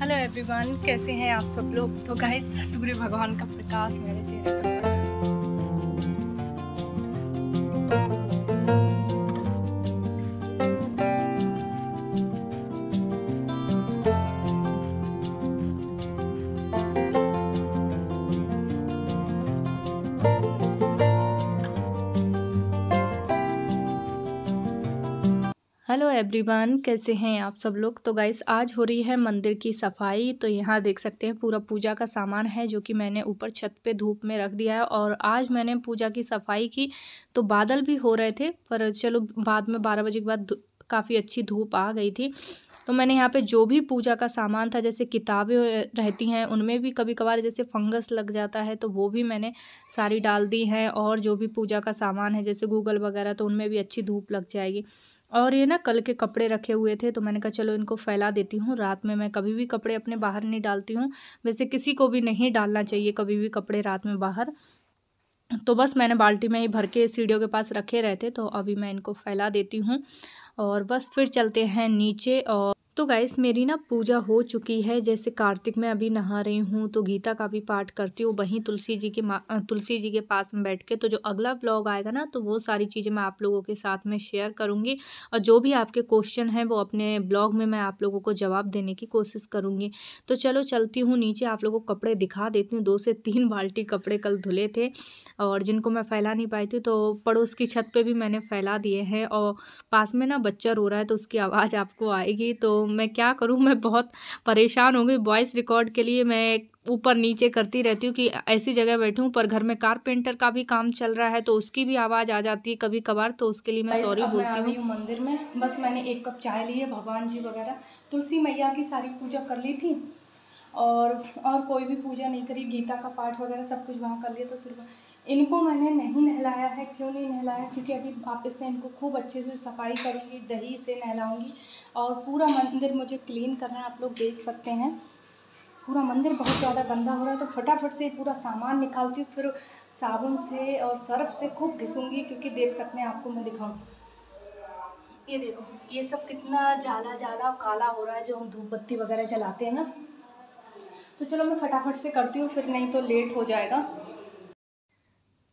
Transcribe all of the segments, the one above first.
hello everyone कैसे हैं आप सब लोग तो गाइस सूर्य भगवान का प्रकाश मेरे चेहरे पर हेलो एवरीवन कैसे हैं आप सब लोग तो गाइस आज हो रही है मंदिर की सफाई तो यहाँ देख सकते हैं पूरा पूजा का सामान है जो कि मैंने ऊपर छत पे धूप में रख दिया है और आज मैंने पूजा की सफाई की तो बादल भी हो रहे थे पर चलो बाद में बारह बजे के बाद काफ़ी अच्छी धूप आ गई थी तो मैंने यहाँ पे जो भी पूजा का सामान था जैसे किताबें रहती हैं उनमें भी कभी कभार जैसे फंगस लग जाता है तो वो भी मैंने सारी डाल दी हैं और जो भी पूजा का सामान है जैसे गूगल वगैरह तो उनमें भी अच्छी धूप लग जाएगी और ये ना कल के कपड़े रखे हुए थे तो मैंने कहा चलो इनको फैला देती हूँ रात में मैं कभी भी कपड़े अपने बाहर नहीं डालती हूँ वैसे किसी को भी नहीं डालना चाहिए कभी भी कपड़े रात में बाहर तो बस मैंने बाल्टी में ही भर के सीढ़ियों के पास रखे रहे थे तो अभी मैं इनको फैला देती हूँ और बस फिर चलते हैं नीचे और तो गाइस मेरी ना पूजा हो चुकी है जैसे कार्तिक में अभी नहा रही हूँ तो गीता का भी पाठ करती हूँ वहीं तुलसी जी के तुलसी जी के पास में बैठ के तो जो अगला ब्लॉग आएगा ना तो वो सारी चीज़ें मैं आप लोगों के साथ में शेयर करूँगी और जो भी आपके क्वेश्चन हैं वो अपने ब्लॉग में मैं आप लोगों को जवाब देने की कोशिश करूँगी तो चलो चलती हूँ नीचे आप लोगों को कपड़े दिखा देती हूँ दो से तीन बाल्टी कपड़े कल धुले थे और जिनको मैं फैला नहीं पाई थी तो पड़ोस की छत पर भी मैंने फैला दिए हैं और पास में ना बच्चा रो रहा है तो उसकी आवाज़ आपको आएगी तो मैं क्या करूँ मैं बहुत परेशान हो गई वॉइस रिकॉर्ड के लिए मैं ऊपर नीचे करती रहती हूँ कि ऐसी जगह बैठी पर घर में कारपेंटर का भी काम चल रहा है तो उसकी भी आवाज़ आ जाती है कभी कभार तो उसके लिए मैं सॉरी बोलती हूँ मंदिर में बस मैंने एक कप चाय ली है भगवान जी वगैरह तुलसी मैया की सारी पूजा कर ली थी और और कोई भी पूजा नहीं करी गीता का पाठ वगैरह सब कुछ वहाँ कर लिया तो सुबह इनको मैंने नहीं नहलाया है क्यों नहीं नहलाया क्योंकि अभी वापस से इनको खूब अच्छे से सफाई करूँगी दही से नहलाऊँगी और पूरा मंदिर मुझे क्लीन करना है आप लोग देख सकते हैं पूरा मंदिर बहुत ज़्यादा गंदा हो रहा है तो फटाफट से पूरा सामान निकालती हूँ फिर साबुन से और सर्फ से खूब घिसूँगी क्योंकि देख सकते हैं आपको मैं दिखाऊँ ये देखो ये सब कितना ज़्यादा ज़्यादा काला हो रहा है जो हम धूप बत्ती वगैरह जलाते हैं ना तो चलो मैं फटाफट से करती हूँ फिर नहीं तो लेट हो जाएगा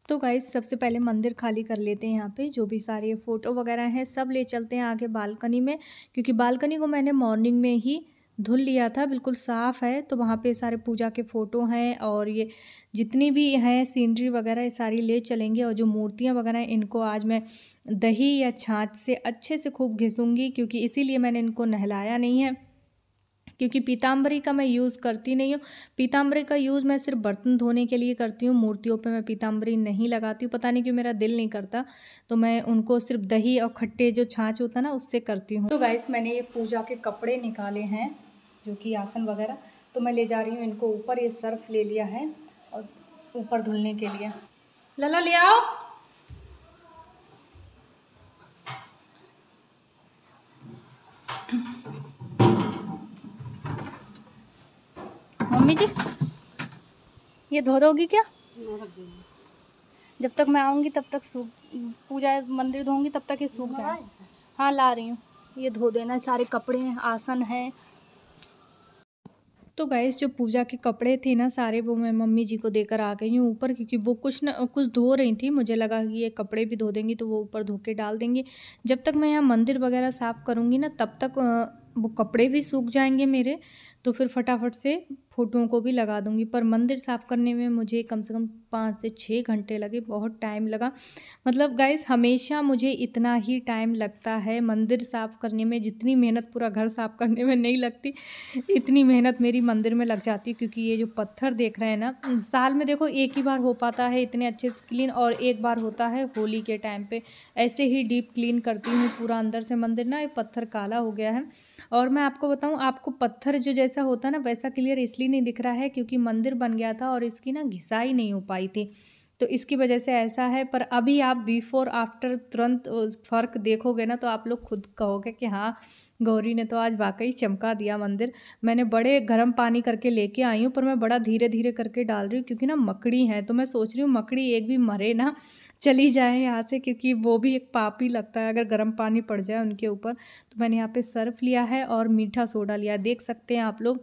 तो गाइस सबसे पहले मंदिर खाली कर लेते हैं यहाँ पे जो भी सारे फ़ोटो वगैरह हैं सब ले चलते हैं आगे बालकनी में क्योंकि बालकनी को मैंने मॉर्निंग में ही धुल लिया था बिल्कुल साफ़ है तो वहाँ पे सारे पूजा के फ़ोटो हैं और ये जितनी भी हैं सीनरी वगैरह ये सारी ले चलेंगे और जो मूर्तियाँ वगैरह हैं इनको आज मैं दही या छाछ से अच्छे से खूब घिसूँगी क्योंकि इसीलिए मैंने इनको नहलाया नहीं है क्योंकि पीताम्बरी का मैं यूज़ करती नहीं हूँ पीताम्बरी का यूज़ मैं सिर्फ बर्तन धोने के लिए करती हूँ मूर्तियों पे मैं पीताम्बरी नहीं लगाती हूँ पता नहीं क्यों मेरा दिल नहीं करता तो मैं उनको सिर्फ दही और खट्टे जो छाछ होता है ना उससे करती हूँ तो गाइस मैंने ये पूजा के कपड़े निकाले हैं जो कि आसन वगैरह तो मैं ले जा रही हूँ इनको ऊपर ये सर्फ ले लिया है और ऊपर धुलने के लिए लला ले आओ मम्मी जी ये धो दोगी क्या जब तक मैं आऊँगी तब तक सूख पूजा मंदिर धोंगी तब तक ये सूख जाए हाँ ला रही हूँ ये धो देना सारे कपड़े हैं आसन है तो गैस जो पूजा के कपड़े थे ना सारे वो मैं मम्मी जी को देकर आ गई हूँ ऊपर क्योंकि वो कुछ न कुछ धो रही थी मुझे लगा कि ये कपड़े भी धो देंगी तो वो ऊपर धो के डाल देंगी जब तक मैं यहाँ मंदिर वगैरह साफ़ करूँगी ना तब तक वो कपड़े भी सूख जाएंगे मेरे तो फिर फटाफट से फोटुओं को भी लगा दूँगी पर मंदिर साफ़ करने में मुझे कम से कम पाँच से छः घंटे लगे बहुत टाइम लगा मतलब गाइस हमेशा मुझे इतना ही टाइम लगता है मंदिर साफ़ करने में जितनी मेहनत पूरा घर साफ़ करने में नहीं लगती इतनी मेहनत मेरी मंदिर में लग जाती है क्योंकि ये जो पत्थर देख रहे हैं ना साल में देखो एक ही बार हो पाता है इतने अच्छे से क्लीन और एक बार होता है होली के टाइम पर ऐसे ही डीप क्लीन करती हूँ पूरा अंदर से मंदिर ना ये पत्थर काला हो गया है और मैं आपको बताऊँ आपको पत्थर जो जैसे जैसा होता ना वैसा क्लियर इसलिए नहीं दिख रहा है क्योंकि मंदिर बन गया था और इसकी ना घिसाई नहीं हो पाई थी तो इसकी वजह से ऐसा है पर अभी आप बिफोर आफ्टर तुरंत फ़र्क देखोगे ना तो आप लोग खुद कहोगे कि हाँ गौरी ने तो आज वाकई चमका दिया मंदिर मैंने बड़े गर्म पानी करके लेके आई हूँ पर मैं बड़ा धीरे धीरे करके डाल रही हूँ क्योंकि ना मकड़ी है तो मैं सोच रही हूँ मकड़ी एक भी मरे ना चली जाए यहाँ से क्योंकि वो भी एक पाप ही लगता है अगर गर्म पानी पड़ जाए उनके ऊपर तो मैंने यहाँ पे सर्फ लिया है और मीठा सोडा लिया देख सकते हैं आप लोग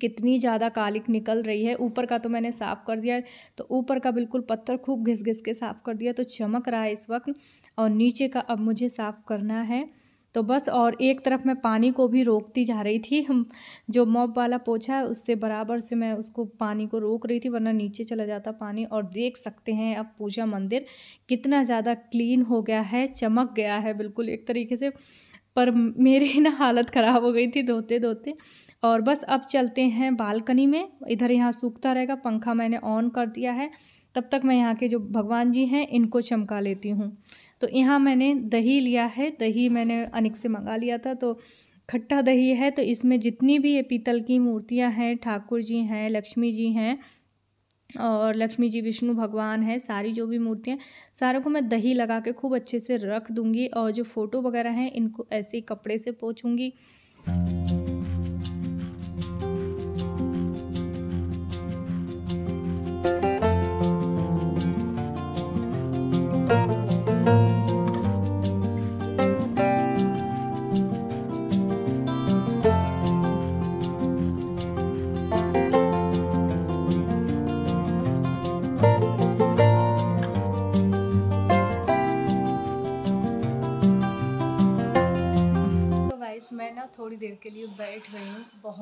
कितनी ज़्यादा कालिक निकल रही है ऊपर का तो मैंने साफ़ कर दिया है तो ऊपर का बिल्कुल पत्थर खूब घिस घिस के साफ़ कर दिया तो चमक रहा है इस वक्त और नीचे का अब मुझे साफ़ करना है तो बस और एक तरफ मैं पानी को भी रोकती जा रही थी हम जो मॉब वाला पोछा है उससे बराबर से मैं उसको पानी को रोक रही थी वरना नीचे चला जाता पानी और देख सकते हैं अब पूजा मंदिर कितना ज़्यादा क्लीन हो गया है चमक गया है बिल्कुल एक तरीके से पर मेरी ना हालत ख़राब हो गई थी धोते धोते और बस अब चलते हैं बालकनी में इधर यहाँ सूखता रहेगा पंखा मैंने ऑन कर दिया है तब तक मैं यहाँ के जो भगवान जी हैं इनको चमका लेती हूँ तो यहाँ मैंने दही लिया है दही मैंने अनिक से मंगा लिया था तो खट्टा दही है तो इसमें जितनी भी ये पीतल की मूर्तियाँ हैं ठाकुर जी हैं लक्ष्मी जी हैं और लक्ष्मी जी विष्णु भगवान है सारी जो भी मूर्तियाँ सारे को मैं दही लगा के खूब अच्छे से रख दूँगी और जो फ़ोटो वगैरह हैं इनको ऐसे कपड़े से पोछूँगी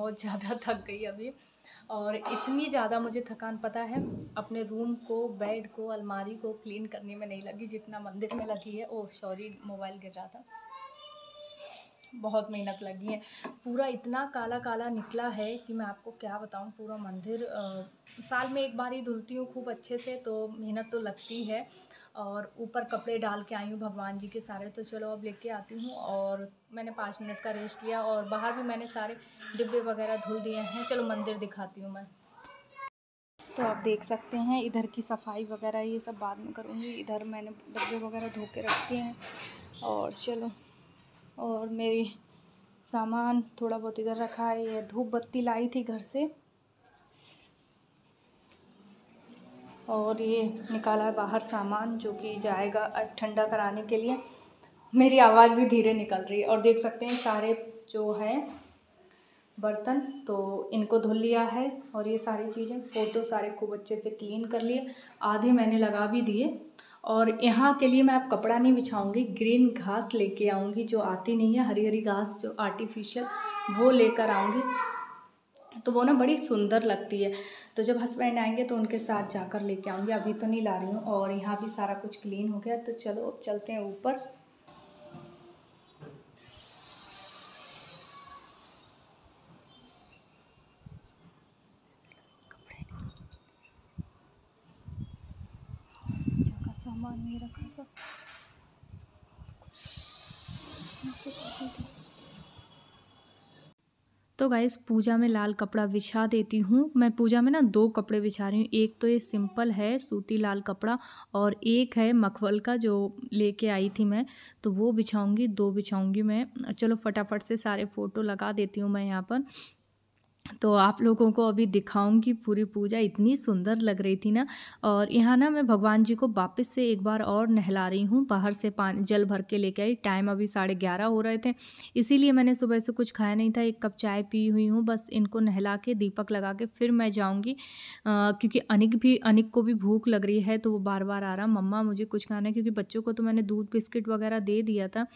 बहुत ज़्यादा थक गई अभी और इतनी ज़्यादा मुझे थकान पता है अपने रूम को बेड को अलमारी को क्लीन करने में नहीं लगी जितना मंदिर में लगी है ओ सॉरी मोबाइल गिर रहा था बहुत मेहनत लगी है पूरा इतना काला काला निकला है कि मैं आपको क्या बताऊँ पूरा मंदिर आ, साल में एक बार ही धुलती हूँ खूब अच्छे से तो मेहनत तो लगती है और ऊपर कपड़े डाल के आई हूँ भगवान जी के सारे तो चलो अब लेके आती हूँ और मैंने पाँच मिनट का रेस्ट किया और बाहर भी मैंने सारे डिब्बे वगैरह धुल दिए हैं चलो मंदिर दिखाती हूँ मैं तो आप देख सकते हैं इधर की सफाई वगैरह ये सब बाद में करूँगी इधर मैंने डब्बे वगैरह धो के रखे हैं और चलो और मेरी सामान थोड़ा बहुत इधर रखा है ये धूप बत्ती लाई थी घर से और ये निकाला है बाहर सामान जो कि जाएगा ठंडा कराने के लिए मेरी आवाज़ भी धीरे निकल रही है और देख सकते हैं सारे जो हैं बर्तन तो इनको धुल लिया है और ये सारी चीज़ें फ़ोटो सारे खूब अच्छे से क्लीन कर लिए आधे मैंने लगा भी दिए और यहाँ के लिए मैं अब कपड़ा नहीं बिछाऊंगी ग्रीन घास लेके आऊँगी जो आती नहीं है हरी हरी घास जो आर्टिफिशियल वो लेकर आऊँगी तो वो ना बड़ी सुंदर लगती है तो जब हस्बैंड आएंगे तो उनके साथ जाकर लेके आऊँगी अभी तो नहीं ला रही हूँ और यहाँ भी सारा कुछ क्लीन हो गया तो चलो चलते हैं ऊपर सामान नहीं रखा सब तो गाइस पूजा में लाल कपड़ा बिछा देती हूँ मैं पूजा में ना दो कपड़े बिछा रही हूँ एक तो ये सिंपल है सूती लाल कपड़ा और एक है मखवल का जो लेके आई थी मैं तो वो बिछाऊंगी दो बिछाऊंगी मैं चलो फटाफट से सारे फ़ोटो लगा देती हूँ मैं यहाँ पर तो आप लोगों को अभी दिखाऊंगी पूरी पूजा इतनी सुंदर लग रही थी ना और यहाँ ना मैं भगवान जी को वापस से एक बार और नहला रही हूँ बाहर से पानी जल भर के लेके आई टाइम अभी साढ़े ग्यारह हो रहे थे इसीलिए मैंने सुबह से कुछ खाया नहीं था एक कप चाय पी हुई हूँ बस इनको नहला के दीपक लगा के फिर मैं जाऊँगी क्योंकि अनिक भी अनिक को भी भूख लग रही है तो वो बार बार आ रहा मम्मा मुझे कुछ खाना है क्योंकि बच्चों को तो मैंने दूध बिस्किट वगैरह दे दिया था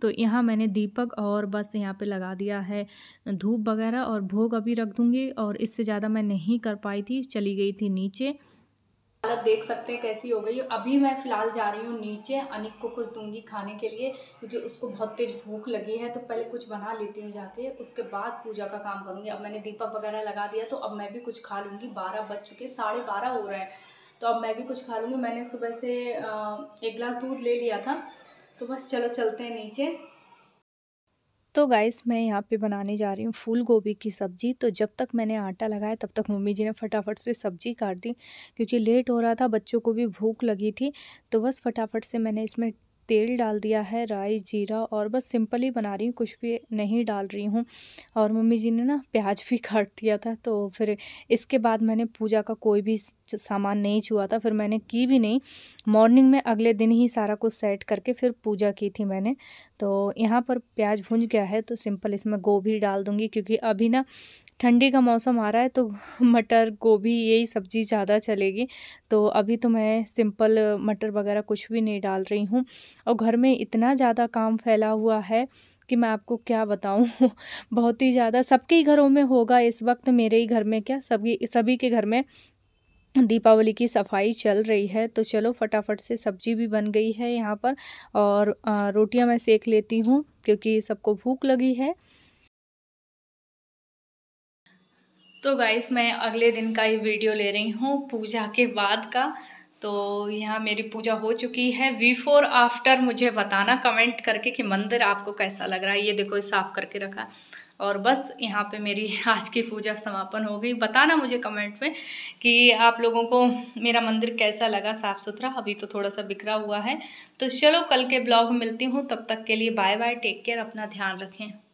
तो यहाँ मैंने दीपक और बस यहाँ पर लगा दिया है धूप वगैरह और भोग अभी भी रख दूँगी और इससे ज़्यादा मैं नहीं कर पाई थी चली गई थी नीचे हालत देख सकते हैं कैसी हो गई अभी मैं फ़िलहाल जा रही हूँ नीचे अनिक को कुछ दूंगी खाने के लिए क्योंकि उसको बहुत तेज़ भूख लगी है तो पहले कुछ बना लेती हूँ जाके उसके बाद पूजा का काम करूँगी अब मैंने दीपक वगैरह लगा दिया तो अब मैं भी कुछ खा लूँगी बारह बज चुके साढ़े बारह हो रहा है तो अब मैं भी कुछ खा लूँगी मैंने सुबह से एक गिलास दूध ले लिया था तो बस चलो चलते हैं नीचे तो गाइस मैं यहाँ पे बनाने जा रही हूँ फूल गोभी की सब्ज़ी तो जब तक मैंने आटा लगाया तब तक मम्मी जी ने फटाफट से सब्ज़ी काट दी क्योंकि लेट हो रहा था बच्चों को भी भूख लगी थी तो बस फटाफट से मैंने इसमें तेल डाल दिया है राई जीरा और बस सिंपल ही बना रही हूँ कुछ भी नहीं डाल रही हूँ और मम्मी जी ने ना प्याज भी काट दिया था तो फिर इसके बाद मैंने पूजा का कोई भी सामान नहीं छुआ था फिर मैंने की भी नहीं मॉर्निंग में अगले दिन ही सारा कुछ सेट करके फिर पूजा की थी मैंने तो यहाँ पर प्याज भुंज गया है तो सिंपल इसमें गोभी डाल दूँगी क्योंकि अभी ना ठंडी का मौसम आ रहा है तो मटर गोभी यही सब्ज़ी ज़्यादा चलेगी तो अभी तो मैं सिंपल मटर वगैरह कुछ भी नहीं डाल रही हूँ और घर में इतना ज़्यादा काम फैला हुआ है कि मैं आपको क्या बताऊँ बहुत ही ज़्यादा सबके ही घरों में होगा इस वक्त मेरे ही घर में क्या सभी सभी के घर में दीपावली की सफाई चल रही है तो चलो फटाफट से सब्जी भी बन गई है यहाँ पर और रोटियाँ मैं सेक लेती हूँ क्योंकि सबको भूख लगी है तो गाइस मैं अगले दिन का ये वीडियो ले रही हूँ पूजा के बाद का तो यहाँ मेरी पूजा हो चुकी है बिफोर आफ्टर मुझे बताना कमेंट करके कि मंदिर आपको कैसा लग रहा है ये देखो साफ़ करके रखा और बस यहाँ पे मेरी आज की पूजा समापन हो गई बताना मुझे कमेंट में कि आप लोगों को मेरा मंदिर कैसा लगा साफ़ सुथरा अभी तो थोड़ा सा बिखरा हुआ है तो चलो कल के ब्लॉग मिलती हूँ तब तक के लिए बाय बाय टेक केयर अपना ध्यान रखें